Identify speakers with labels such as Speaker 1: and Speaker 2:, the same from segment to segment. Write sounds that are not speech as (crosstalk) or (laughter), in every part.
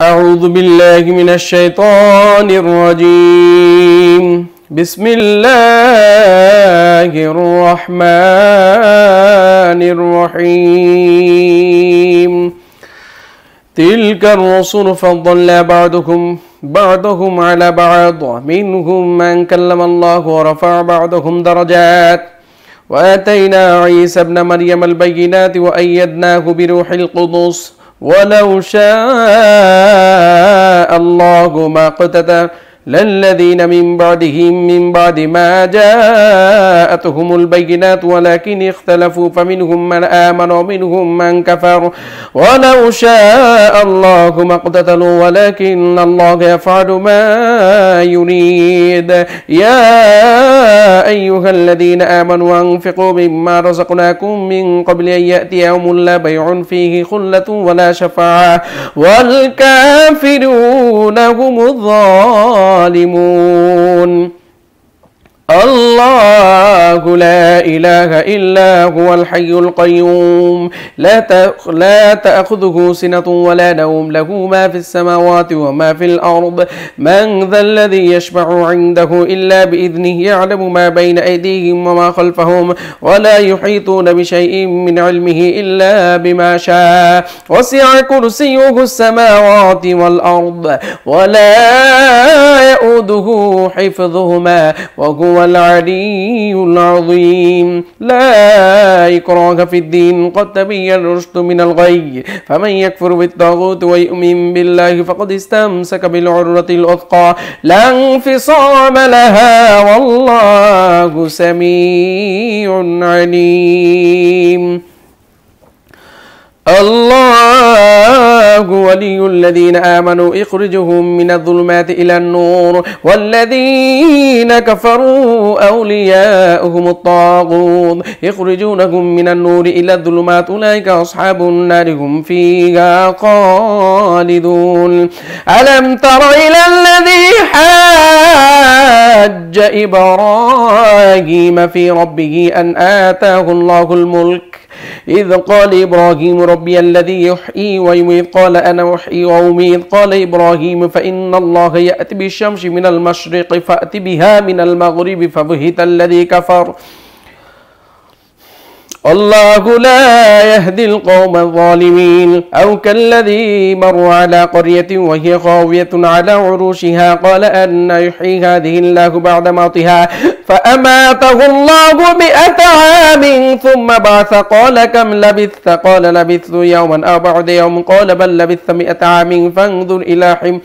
Speaker 1: أعوذ بالله من الشيطان الرجيم بسم الله الرحمن الرحيم تلك الرسل فضل بعضكم بعضهم على بعض منهم من كلم الله ورفع بعضهم درجات وآتينا عيسى ابن مريم البينات وأيدناه بروح القدس ولو شاء الله ما قتدر للذين من بعدهم من بعد ما جاءتهم البينات ولكن اختلفوا فمنهم من آمن ومنهم من كفر ولو شاء الله ما اقتتلوا ولكن الله يفعل ما يريد يا أيها الذين آمنوا أنفقوا مما رزقناكم من قبل أن يأتي يوم لا بيع فيه خلة ولا شفاعة والكافرون هم الظالمون الظالمون الله لا إله إلا هو الحي القيوم لا لا تأخذه سنة ولا نوم له ما في السماوات وما في الأرض من ذا الذي يشبع عنده إلا بإذنه يعلم ما بين أيديهم وما خلفهم ولا يحيطون بشيء من علمه إلا بما شاء وسع كرسيه السماوات والأرض ولا يؤده حفظهما وهو هو العلي العظيم لا إكراه في الدين قد تبين الرشد من الغي فمن يكفر بالطاغوت ويؤمن بالله فقد استمسك بالعروة الأثقى لا انفصام لها والله سميع عليم الله الله ولي الذين آمنوا إخرجهم من الظلمات إلى النور والذين كفروا أولياؤهم الطاغوت يخرجونهم من النور إلى الظلمات أولئك أصحاب النار هم فيها خالدون ألم تر إلى الذي حاج إبراهيم في ربه أن آتاه الله الملك إذ قال إبراهيم ربي الذي يحيي ويميت قال أنا أحيي وأميت قال إبراهيم فإن الله يأتي بالشمس من المشرق فأت بها من المغرب فبهت الذي كفر الله لا يهدي القوم الظالمين أو كالذي مر على قرية وهي خاوية على عروشها قال أن يحيي هذه الله بعد موتها فأماته الله مئة عام ثم بعث قال كم لبثت قال لبثت يوما أو بعد يوم قال بل لبثت مئة عام فانظر إلى حمى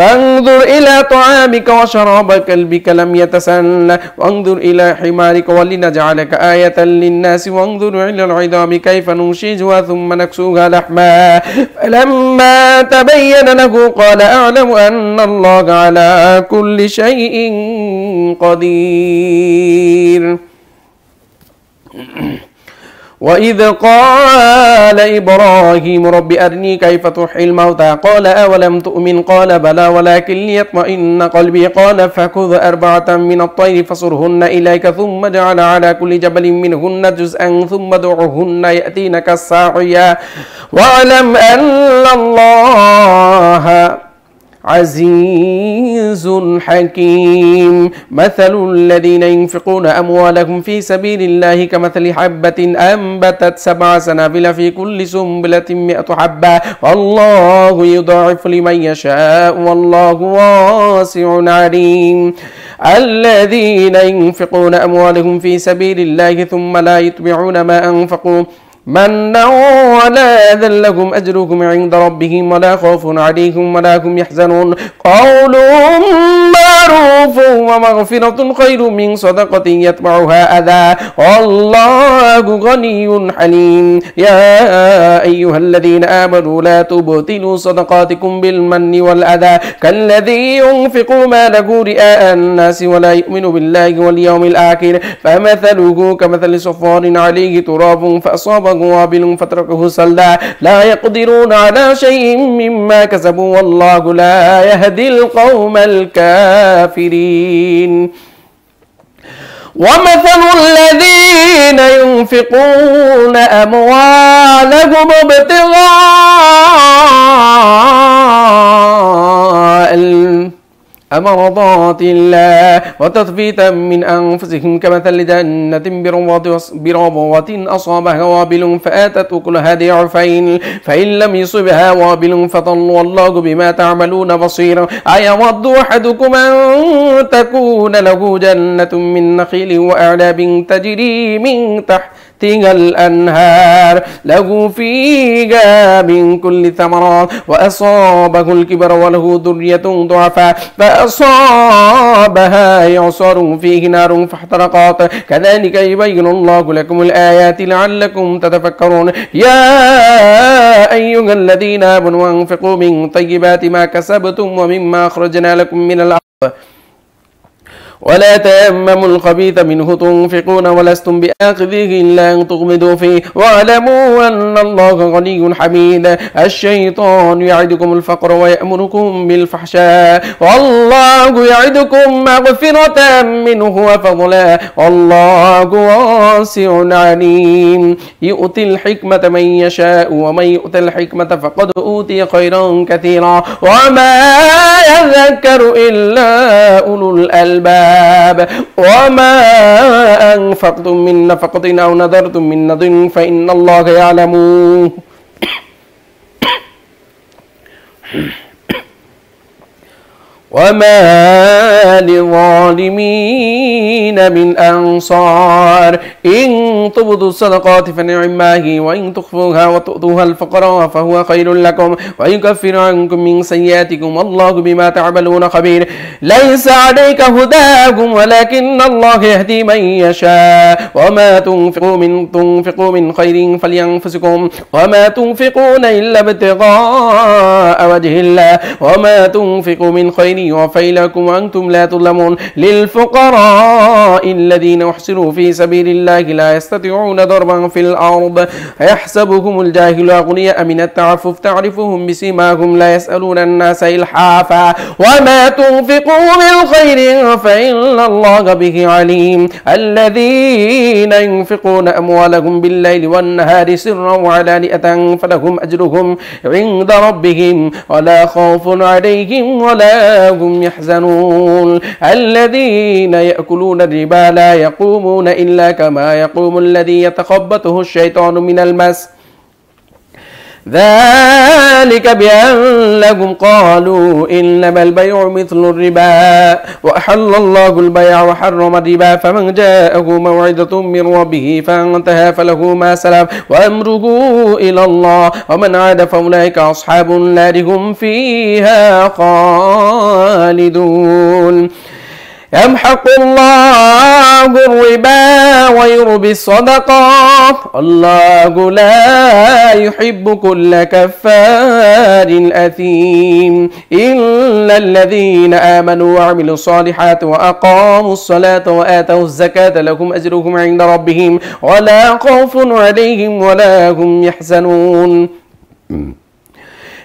Speaker 1: فانظر إلى طعامك وشرابك كلبك لم يتسنى وانظر إلى حمارك ولنجعلك آية للناس وانظر إلى العظام كيف ننشجها ثم نكسوها لحما فلما تبين له قال أعلم أن الله على كل شيء قدير وإذ قال إبراهيم رب أرني كيف تحيي الموتى قال أولم تؤمن قال بلى ولكن ليطمئن قلبي قال فخذ أربعة من الطير فصرهن إليك ثم اجعل على كل جبل منهن جزءا ثم ادعهن يأتينك الساعية واعلم أن الله عزيز حكيم مثل الذين ينفقون أموالهم في سبيل الله كمثل حبة أنبتت سبع سنابل في كل سنبلة مئة حبة والله يضاعف لمن يشاء والله واسع عليم الذين ينفقون أموالهم في سبيل الله ثم لا يتبعون ما أنفقوا منا ولا ذل لكم أجركم عند ربهم ولا خوف عليكم ولا هم يحزنون قول معروف فهو مغفرة خير من صدقة يتبعها أذى والله غني حليم يا أيها الذين آمنوا لا تبطلوا صدقاتكم بالمن والأذى كالذي ينفق ما له رئاء الناس ولا يؤمن بالله واليوم الآخر فمثله كمثل صفار عليه تراب فأصابه وابل فتركه سلدا لا يقدرون على شيء مما كسبوا والله لا يهدي القوم الكافرين الخاسرين ومثل الذين ينفقون أموالهم ابتغاء أمرضات الله وتثبيتا من أنفسهم كمثل جنة بربوة أصابها وابل فآتت أكلها ضعفين فإن لم يصبها وابل فطل والله بما تعملون بصيرا أيود أحدكم أن تكون له جنة من نخيل وأعناب تجري من تحت تحتها الأنهار له فيها من كل ثمرات وأصابه الكبر وله ذرية ضعفاء فأصابها يعصر فيه نار فاحترقت كذلك يبين الله لكم الآيات لعلكم تتفكرون يا أيها الذين آمنوا أنفقوا من طيبات ما كسبتم ومما أخرجنا لكم من الأرض ولا تيمموا الخبيث منه تنفقون ولستم بآخذه إلا أن تغمضوا فيه واعلموا أن الله غني حميد الشيطان يعدكم الفقر ويأمركم بالفحشاء والله يعدكم مغفرة منه وفضلا والله واسع عليم يؤتي الحكمة من يشاء ومن يؤت الحكمة فقد أوتي خيرا كثيرا وما يذكر إلا أولو الألباب الكتاب وما أنفقتم من نفقة أو نذرتم من نذر فإن الله يعلمه وما للظالمين من أنصار إن تبدوا الصدقات فنعم هي وإن تخفوها وتؤتوها الفقراء فهو خير لكم ويكفر عنكم من سيئاتكم والله بما تعملون خبير ليس عليك هداهم ولكن الله يهدي من يشاء وما تنفقوا من تنفقوا من خير فلينفسكم وما تنفقون إلا ابتغاء وجه الله وما تنفقوا من خير يوفى لكم وأنتم لا تظلمون للفقراء الذين أحسنوا في سبيل الله لا يستطيعون ضربا في الأرض يحسبهم الجاهل أغنياء من التعفف تعرفهم بسيماهم لا يسألون الناس إلحافا وما تنفقوا من خير فإن الله به عليم الذين ينفقون أموالهم بالليل والنهار سرا وعلانية فلهم أجرهم عند ربهم ولا خوف عليهم ولا هم يحزنون الذين يأكلون الربا لا يقومون إلا كما يقوم الذي يتخبطه الشيطان من المس ذلك بأنهم قالوا إنما البيع مثل الربا وأحل الله البيع وحرم الربا فمن جاءه موعظة من ربه فانتهى فله ما سلف وأمره إلى الله ومن عاد فأولئك أصحاب النار هم فيها خالدون يمحق الله الربا ويربي الصدقات الله لا يحب كل كفار أثيم إلا الذين آمنوا وعملوا الصالحات وأقاموا الصلاة وآتوا الزكاة لهم أجرهم عند ربهم ولا خوف عليهم ولا هم يحزنون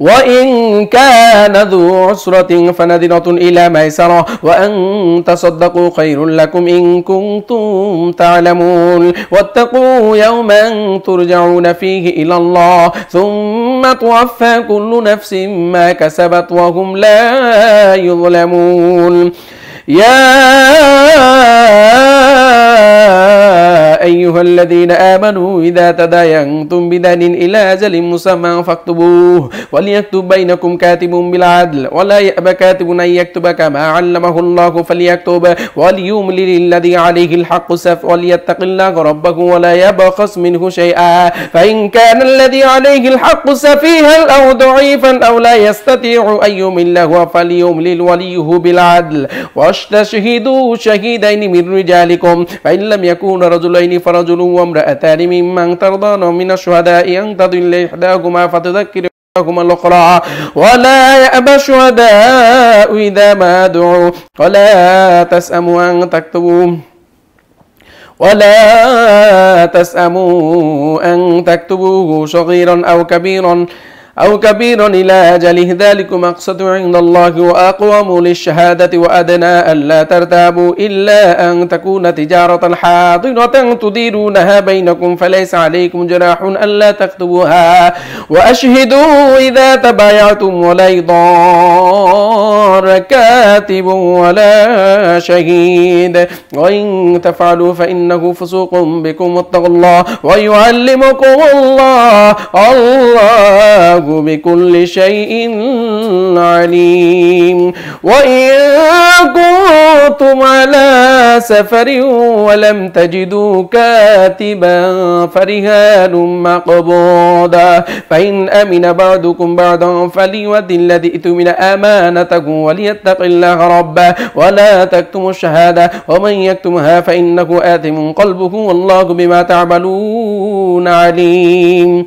Speaker 1: وإن كان ذو عسرة فنذرة إلى ميسرة وأن تصدقوا خير لكم إن كنتم تعلمون واتقوا يوما ترجعون فيه إلى الله ثم توفى كل نفس ما كسبت وهم لا يظلمون يا أيها الذين آمنوا إذا تداينتم بدين إلى أجل مسمى فاكتبوه وليكتب بينكم كاتب بالعدل ولا يأب كاتب أن يكتب كما علمه الله فليكتب وليملل الذي عليه الحق سف وليتق الله ربه ولا يبخس منه شيئا فإن كان الذي عليه الحق سفيها أو ضعيفا أو لا يستطيع أن يمله فليملل وليه بالعدل واشتشهدوا شهيدين من رجالكم فإن لم يكون رجلين رجلين فرجل وامرأتان ممن ترضان من الشهداء أن تضل إحداهما فتذكر إحداهما الأخرى ولا يأبى الشهداء إذا ما دعوا ولا تسأموا أن تكتبوا ولا تسأموا أن تكتبوه صغيرا أو كبيرا أو كبير إلى أجله ذلكم مقصد عند الله وأقوم للشهادة وأدنى ألا ترتابوا إلا أن تكون تجارة حاضرة تديرونها بينكم فليس عليكم جناح ألا تكتبوها وأشهدوا إذا تبايعتم ولا يضار كاتب ولا شهيد وإن تفعلوا فإنه فسوق بكم واتقوا الله ويعلمكم الله الله بكل شيء عليم وإن كنتم على سفر ولم تجدوا كاتبا فرهان مقبوضا فإن أمن بعضكم بعضا فليؤد الذي من أمانته وليتق الله ربه ولا تكتموا الشهادة ومن يكتمها فإنه آثم قلبه والله بما تعملون عليم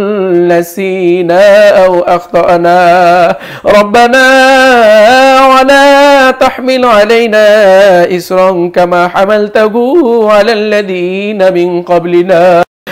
Speaker 1: نسينا أو أخطأنا ربنا ولا تحمل علينا إسرا كما حملته على الذين من قبلنا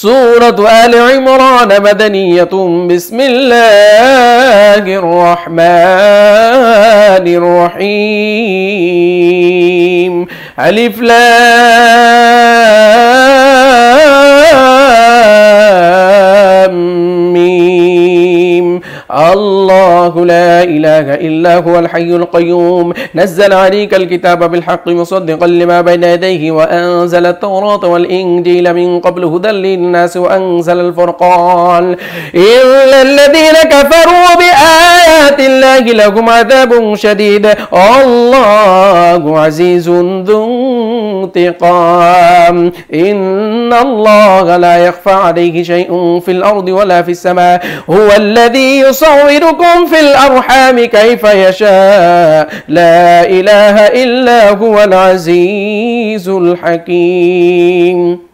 Speaker 1: سورة آل عمران مدنية بسم الله الرحمن الرحيم ألف لام الله لا إله إلا هو الحي القيوم نزل عليك الكتاب بالحق مصدقا لما بين يديه وأنزل التوراة والإنجيل من قبل هدى للناس وأنزل الفرقان إلا الذين كفروا بآيات الله لهم عذاب شديد الله عزيز ذو انتقام إن الله لا يخفى عليه شيء في الأرض ولا في السماء هو الذي يصوركم في في الأرحام كيف يشاء لا إله إلا هو العزيز الحكيم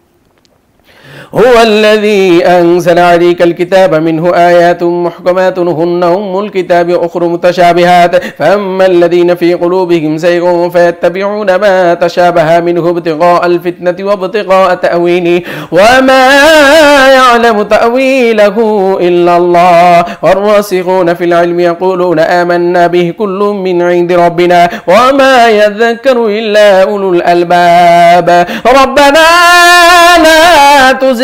Speaker 1: هو الذي أنزل عليك الكتاب منه آيات محكمات هن أم الكتاب أخر متشابهات فأما الذين في قلوبهم زيغ فيتبعون ما تشابه منه ابتغاء الفتنة وابتغاء تأويله وما يعلم تأويله إلا الله والراسخون في العلم يقولون آمنا به كل من عند ربنا وما يذكر إلا أولو الألباب ربنا لا تزغ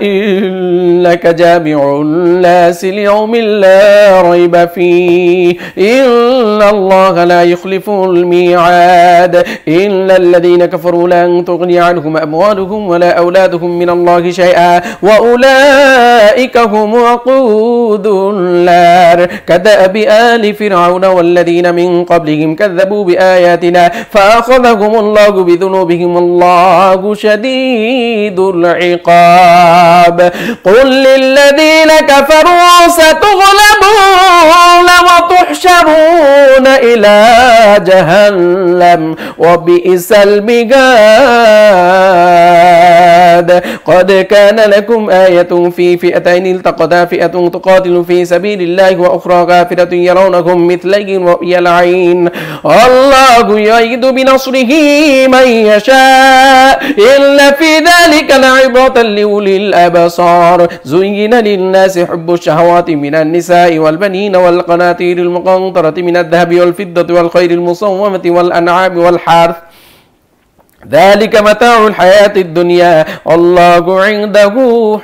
Speaker 1: إنك جامع الناس ليوم لا ريب فيه إن الله لا يخلف الميعاد إلا الذين كفروا لن تغني عنهم أموالهم ولا أولادهم من الله شيئا وأولئك هم وقود النار كدأب آل فرعون والذين من قبلهم كذبوا بآياتنا فأخذهم الله بذنوبهم الله شديد العقاب الأحزاب قل للذين كفروا ستغلبون وتحشرون إلى جهنم وبئس المهاد قد كان لكم آية في فئتين التقتا فئة تقاتل في سبيل الله وأخرى غافلة يرونهم مثليهم رؤيا العين الله يعيد بنصره من يشاء إلا في ذلك لعبرة لأولي الأبصار زين للناس حب الشهوات من النساء والبنين والقناطير المقنطرة من الذهب والفضة والخير المصومة والأنعام والحرث ذلك متاع الحياة الدنيا الله عنده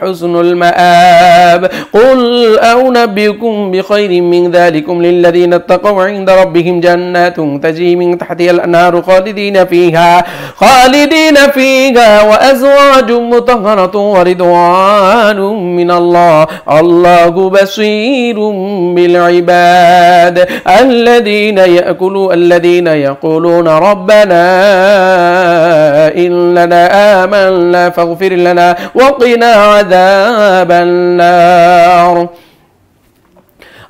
Speaker 1: حسن المآب قل أنبئكم بخير من ذلكم للذين اتقوا عند ربهم جنات تجري من تحتها الأنهار خالدين فيها خالدين فيها وأزواج مطهرة ورضوان من الله الله بصير بالعباد الذين يأكلوا الذين يقولون ربنا إن لنا آمنا فاغفر لنا وقنا عذاب النار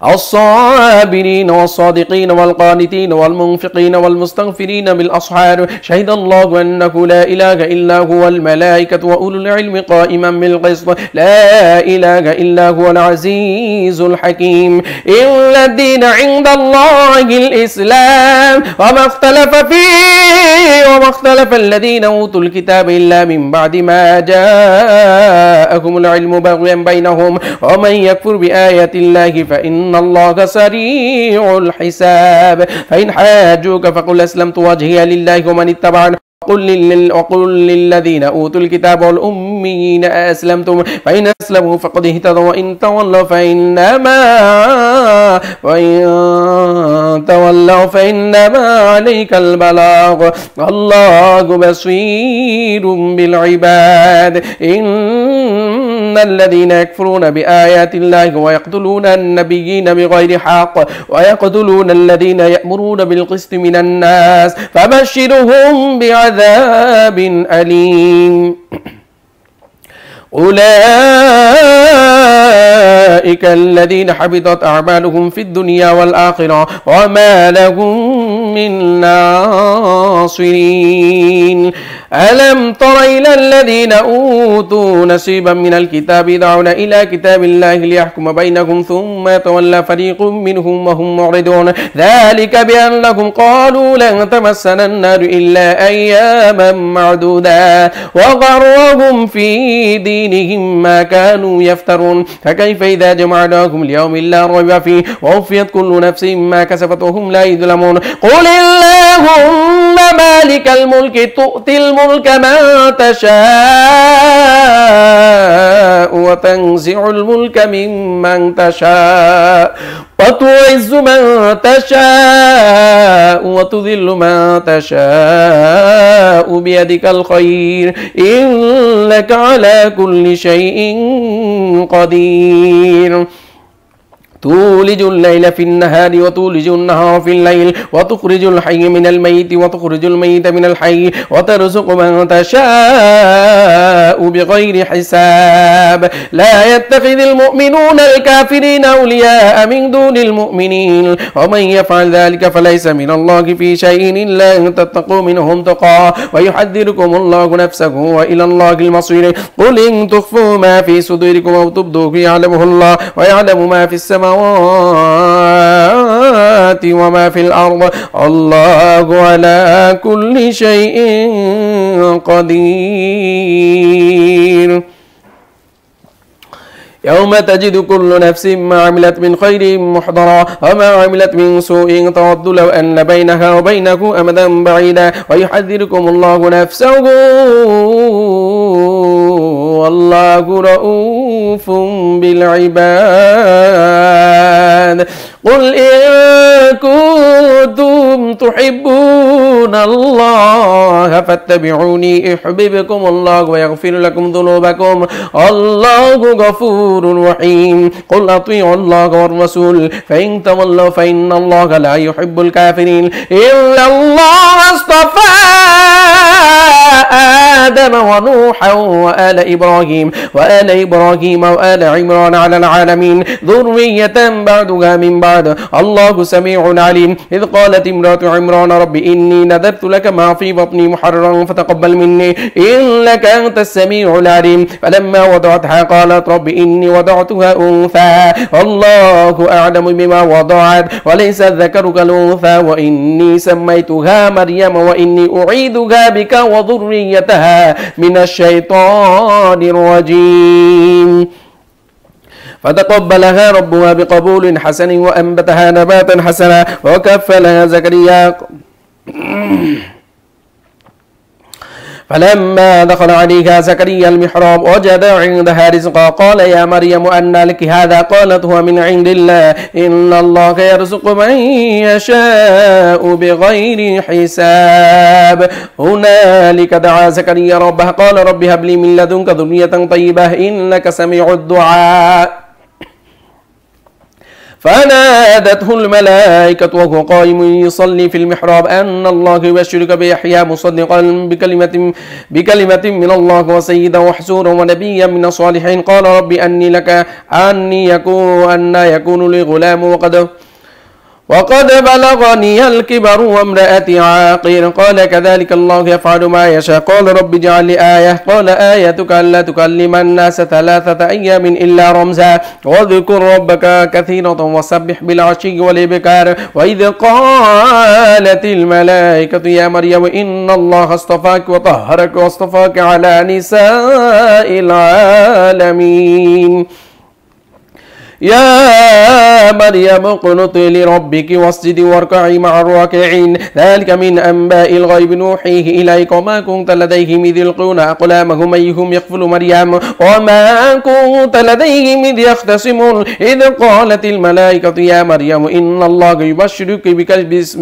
Speaker 1: الصابرين والصادقين والقانتين والمنفقين والمستغفرين بالأصحار شهد الله أنه لا إله إلا هو الملائكة وأولو العلم قائما بالقسط لا إله إلا هو العزيز الحكيم إلا الدين عند الله الإسلام وما اختلف فيه وما اختلف الذين أوتوا الكتاب إلا من بعد ما جاءهم العلم بغيا بينهم ومن يكفر بآيات الله فإن إن الله سريع الحساب فإن حاجوك فقل أسلمت وجهي لله ومن اتبعني قل لل... وقل للذين أوتوا الكتاب والأمين أسلمتم فإن أسلموا فقد اهتدوا وإن تولوا فإنما وإن تولوا فإنما عليك البلاغ الله بصير بالعباد إن الذين يكفرون بآيات الله ويقتلون النبيين بغير حق ويقتلون الذين يأمرون بالقسط من الناس فبشرهم بعذاب أليم أولئك الذين حبطت أعمالهم في الدنيا والآخرة وما لهم من ناصرين ألم تر إلى الذين أوتوا نصيبا من الكتاب يدعون إلى كتاب الله ليحكم بينهم ثم يتولى فريق منهم وهم معرضون ذلك بأنهم قالوا لن تمسنا النار إلا أياما معدودة وغرهم في دين دينهم ما كانوا يفترون فكيف إذا جمعناهم اليوم لا ريب فيه ووفيت كل نفس ما كسبت وهم لا يظلمون قل اللهم مالك الملك تؤتي الملك من تشاء وتنزع الملك ممن تشاء وتعز من تشاء وتذل من تشاء بيدك الخير إنك على كل شيء قدير تولج الليل في النهار وتولج النهار في الليل وتخرج الحي من الميت وتخرج الميت من الحي وترزق من تشاء بغير حساب لا يتخذ المؤمنون الكافرين أولياء من دون المؤمنين ومن يفعل ذلك فليس من الله في شيء إلا أن تتقوا منهم تقى ويحذركم الله نفسه وإلى الله المصير قل إن تخفوا ما في صدوركم أو تبدوا يعلمه الله ويعلم ما في السماء السماوات وما في الأرض الله على كل شيء قدير يوم تجد كل نفس ما عملت من خير محضرا وما عملت من سوء تود لو أن بينها وبينه أمدا بعيدا ويحذركم الله نفسه والله رؤوف بالعباد قل إن كنتم تحبون الله فاتبعوني يحببكم الله ويغفر لكم ذنوبكم الله غفور رحيم قل أطيعوا الله والرسول فإن تولوا فإن الله لا يحب الكافرين إلا الله اصطفى آدم ونوحا وآل إبراهيم وآل إبراهيم وآل عمران على العالمين ذرية بعدها من بعد بعد الله سميع عليم إذ قالت امرأة عمران رب إني نذرت لك ما في بطني محررا فتقبل مني إنك أنت السميع العليم فلما وضعتها قالت رب إني وضعتها أنثى الله أعلم بما وضعت وليس الذكر كالأنثى وإني سميتها مريم وإني أعيدها بك وذريتها من الشيطان الرجيم فتقبلها ربها بقبول حسن وأنبتها نباتا حسنا وكفلها زكريا فلما دخل عليها زكريا المحراب وجد عندها رزقا قال يا مريم أن لك هذا قالت هو من عند الله إن الله يرزق من يشاء بغير حساب هنالك دعا زكريا ربه قال رب هب لي من لدنك ذرية طيبة إنك سميع الدعاء فنادته الملائكة وهو قائم يصلي في المحراب أن الله يبشرك بيحيى مصدقا بكلمة بكلمة من الله وسيدا وحسورا ونبيا من الصالحين قال ربي أني لك أني يكون أن يكون لي غلام وقد وقد بلغني الكبر وامرأتي عاقر قال كذلك الله يفعل ما يشاء قال رب اجعل لي آية قال آيتك ألا تكلم الناس ثلاثة أيام إلا رمزا واذكر ربك كثيرا وسبح بالعشي والإبكار وإذ قالت الملائكة يا مريم إن الله اصطفاك وطهرك واصطفاك على نساء العالمين يا مريم اقنطي لربك واسجدي واركعي مع الراكعين ذلك من أنباء الغيب نوحيه إليك وما كنت لديهم إذ يلقون أقلامهم أيهم يقفل مريم وما كنت لديهم إذ يختصمون إذ قالت الملائكة يا مريم إن الله يبشرك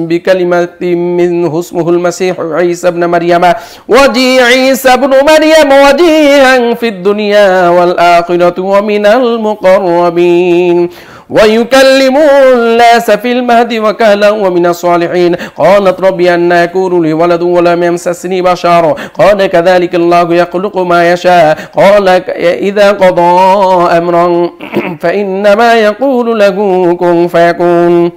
Speaker 1: بكلمة منه اسمه المسيح عيسى ابن مريم وجي عيسى ابن مريم وجيها في الدنيا والآخرة ومن المقربين العالمين ويكلمون الناس في المهد وكهلا ومن الصالحين قالت ربي أن يكون لي ولد ولم يمسسني بشر قال كذلك الله يخلق ما يشاء قال إذا قضى أمرا (clears throat) فإنما يقول له كن فيكون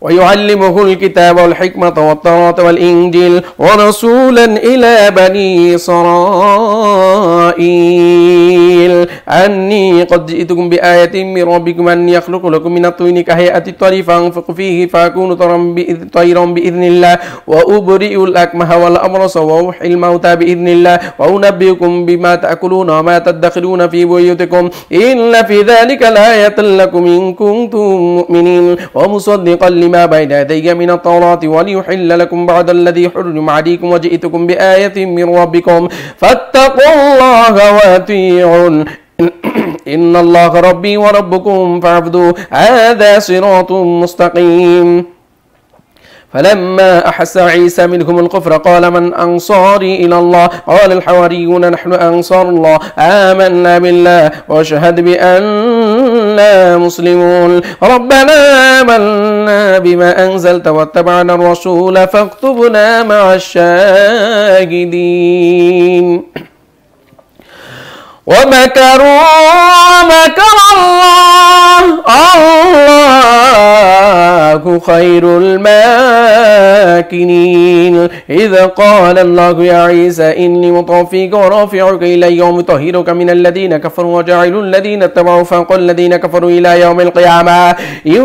Speaker 1: ويعلمه الكتاب والحكمة والتوراة والإنجيل ورسولا إلى بني إسرائيل إسرائيل أني قد جئتكم بآية من ربكم أني يخلق لكم من الطين كهيئة الطير فأنفق فيه فأكون طيرا بإذن الله وأبرئ الأكمه والأبرص وأوحي الموتى بإذن الله وأنبئكم بما تأكلون وما تدخلون في بيوتكم إلا في ذلك الآية لكم إن كنتم مؤمنين ومصدقا لما بين يدي من التوراة وليحل لكم بعد الذي حرم عليكم وجئتكم بآية من ربكم فاتقوا الله واتيع إن الله ربي وربكم فاعبدوه هذا صراط مستقيم فلما أحس عيسى منهم الكفر قال من أنصاري إلى الله قال الحواريون نحن أنصار الله آمنا بالله واشهد بأننا مسلمون ربنا آمنا بما أنزلت واتبعنا الرسول فاكتبنا مع الشاهدين ومكروا ومكر الله الله الله خير الماكنين إذا قال الله يا عيسى إني مطفيك ورافعك إلي يوم طهيرك من الذين كفروا وجاعل الذين اتبعوا فوق الذين كفروا إلى يوم القيامة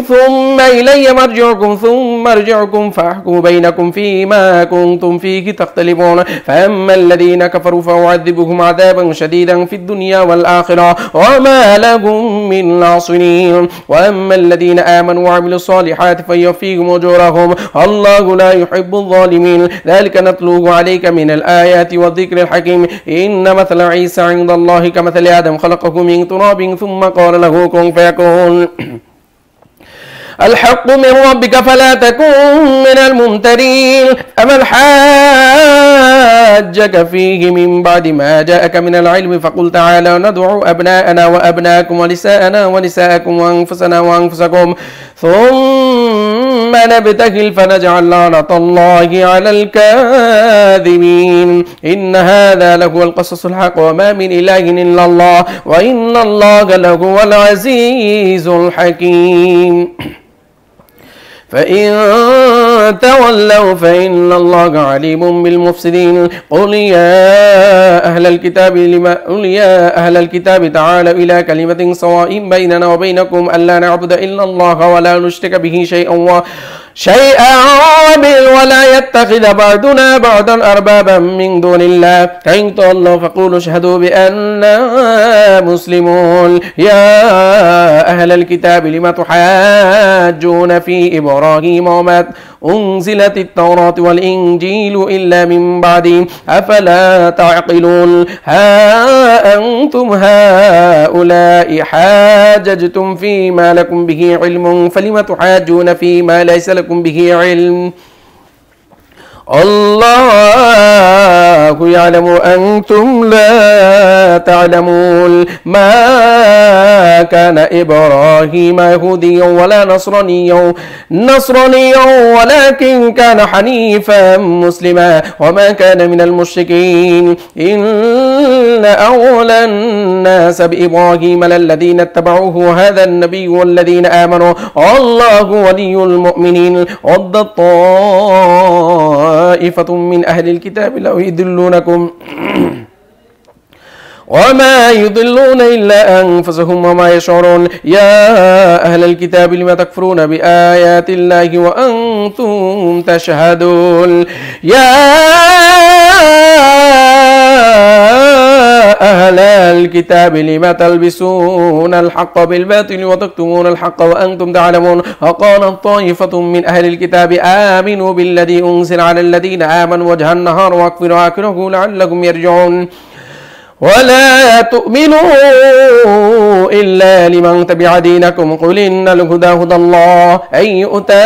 Speaker 1: ثم إلي مرجعكم ثم أرجعكم فأحكم بينكم فيما كنتم فيه تختلفون فأما الذين كفروا فأعذبهم عذابا شديدا في الدنيا والآخرة وما لهم من ناصرين وأما الذين آمنوا وعملوا الصالحات فيوفيهم أجورهم الله لا يحب الظالمين ذلك نتلوه عليك من الآيات والذكر الحكيم إن مثل عيسى عند الله كمثل آدم خلقه من تراب ثم قال له كن فيكون الحق من ربك فلا تكن من الممترين أما الحاجك فيه من بعد ما جاءك من العلم فقل تعالى ندعو أبناءنا وأبناءكم ونساءنا ونساءكم وأنفسنا وأنفسكم ثم نبتهل فنجعل لعنة الله على الكاذبين إن هذا لهو القصص الحق وما من إله إلا الله وإن الله لهو العزيز الحكيم فإن تولوا فإن الله عليم بالمفسدين قل يا أهل الكتاب لما قل يا أهل الكتاب تعالوا إلى كلمة سواء بيننا وبينكم ألا نعبد إلا الله ولا نشرك به شيئا و شيئا ولا يتخذ بعضنا بعضا أربابا من دون الله فإن تولوا فقولوا اشهدوا بأننا مسلمون يا أهل الكتاب لم تحاجون في إبراهيم وما أنزلت التوراة والإنجيل إلا من بعد أفلا تعقلون ها أنتم هؤلاء حاججتم فيما لكم به علم فلم تحاجون فيما ليس لكم به علم الله يعلم أنتم لا تعلمون ما كان إبراهيم يهوديا ولا نصرانيا نصرانيا ولكن كان حنيفا مسلما وما كان من المشركين إن أولى الناس بإبراهيم للذين اتبعوه هذا النبي والذين آمنوا الله ولي المؤمنين عد الطائف طائفة من أهل الكتاب لو يدلونكم وما يضلون إلا أنفسهم وما يشعرون يا أهل الكتاب لم تكفرون بآيات الله وأنتم تشهدون يا أهل الكتاب لما تلبسون الحق بالباطل وتكتمون الحق وأنتم تعلمون وقال طائفة من أهل الكتاب آمنوا بالذي أنزل على الذين آمنوا وجه النهار واكفروا آخره لعلكم يرجعون ولا تؤمنوا إلا لمن تبع دينكم قل إن الهدى هدى الله أن يؤتى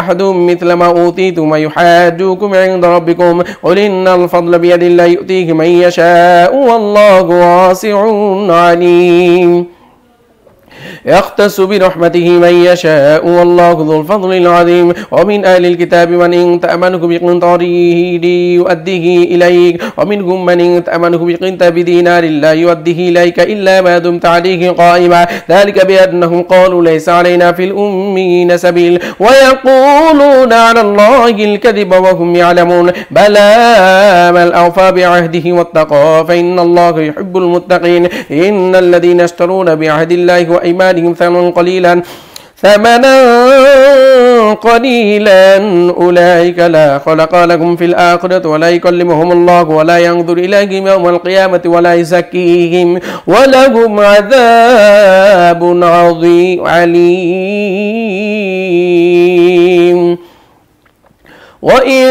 Speaker 1: أحد مثل ما أوتيتم ويحاجوكم عند ربكم قل إن الفضل بيد الله يؤتيه من يشاء والله واسع عليم يختص برحمته من يشاء والله ذو الفضل العظيم ومن أهل الكتاب من إن تأمنه بقنطاره يؤديه إليك ومنهم من إن تأمنه بقنطار بدينار لا يؤديه إليك إلا ما دمت عليه قائما ذلك بأنهم قالوا ليس علينا في الأمين سبيل ويقولون على الله الكذب وهم يعلمون بلى من أوفى بعهده واتقى فإن الله يحب المتقين إن الذين يشترون بعهد الله وإن إيمانهم ثمنا قليلا ثمنا قليلا أولئك لا خلق لكم في الآخرة ولا يكلمهم الله ولا ينظر إليهم يوم القيامة ولا يزكيهم ولهم عذاب عظيم عليم وإن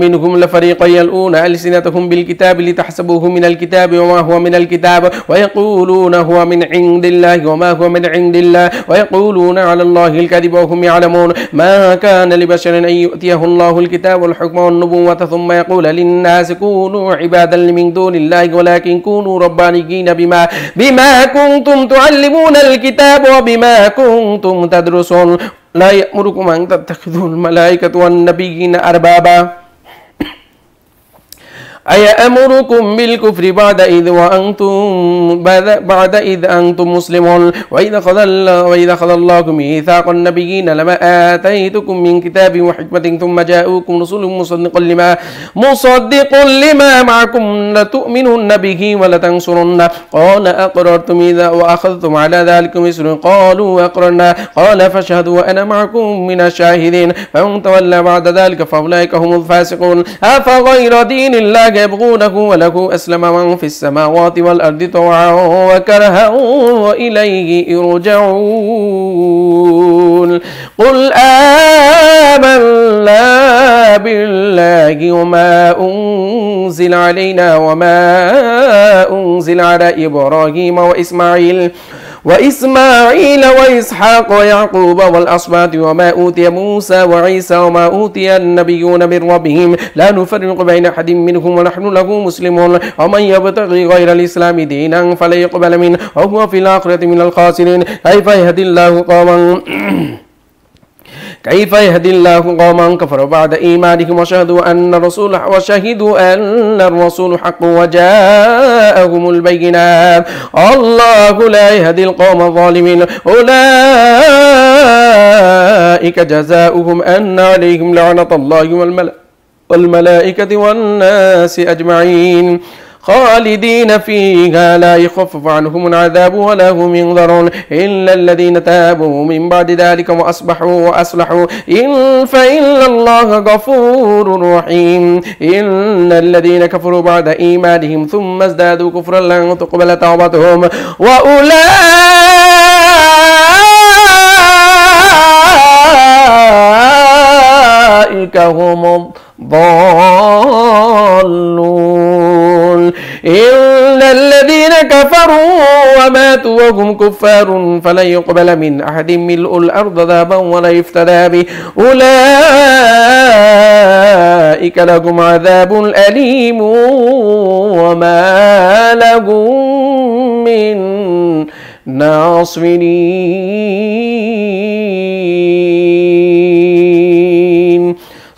Speaker 1: منكم لفريقا يلؤون ألسنتهم بالكتاب لتحسبوه من الكتاب وما هو من الكتاب ويقولون هو من عند الله وما هو من عند الله ويقولون على الله الكذب وهم يعلمون ما كان لبشر أن يؤتيه الله الكتاب والحكم والنبوة ثم يقول للناس كونوا عبادا من دون الله ولكن كونوا ربانيين بما بما كنتم تعلمون الكتاب وبما كنتم تدرسون لا یأمرکم أن تتخذوا الملائکة والنبیین أربابا أيأمركم بالكفر بعد إذ وأنتم بعد إذ أنتم مسلمون وإذا أخذ الله وإذا أخذ الله ميثاق النبيين لما آتيتكم من كتاب وحكمة ثم جاءوكم رسول مصدق لما مصدق لما معكم لتؤمنن به ولتنصرنه قال أقررتم إذا وأخذتم على ذلكم مصر قالوا أقررنا قال فاشهدوا وأنا معكم من الشاهدين فمن تولى بعد ذلك فأولئك هم الفاسقون أفغير دين الله يبغونه وله أسلم من في السماوات والأرض طوعا وكرها وإليه يرجعون قل آمنا بالله وما أنزل علينا وما أنزل على إبراهيم وإسماعيل وإسماعيل وإسحاق ويعقوب والأصباط وما أوتي موسى وعيسى وما أوتي النبيون من ربهم لا نفرق بين أحد منهم ونحن له مسلمون ومن يبتغي غير الإسلام دينا فلا يقبل منه وهو في الآخرة من الخاسرين كيف يهدي الله قوما (clears throat) كيف يهدي الله قوما كفروا بعد إيمانهم وشهدوا أن الرسول وشهدوا أن الرسول حق وجاءهم البينات الله لا يهدي القوم الظالمين أولئك جزاؤهم أن عليهم لعنة الله والملائكة والناس أجمعين خالدين فيها لا يخفف عنهم العذاب ولا هم ينظرون إلا الذين تابوا من بعد ذلك وأصبحوا وأصلحوا إن فإن الله غفور رحيم إن الذين كفروا بعد إيمانهم ثم ازدادوا كفرا لن تقبل توبتهم وأولئك هم الضالون إن الذين كفروا وماتوا وهم كفار فلن يقبل من أحد ملء الأرض ذهبا ولا يفتدى به أولئك لهم عذاب أليم وما لهم من ناصرين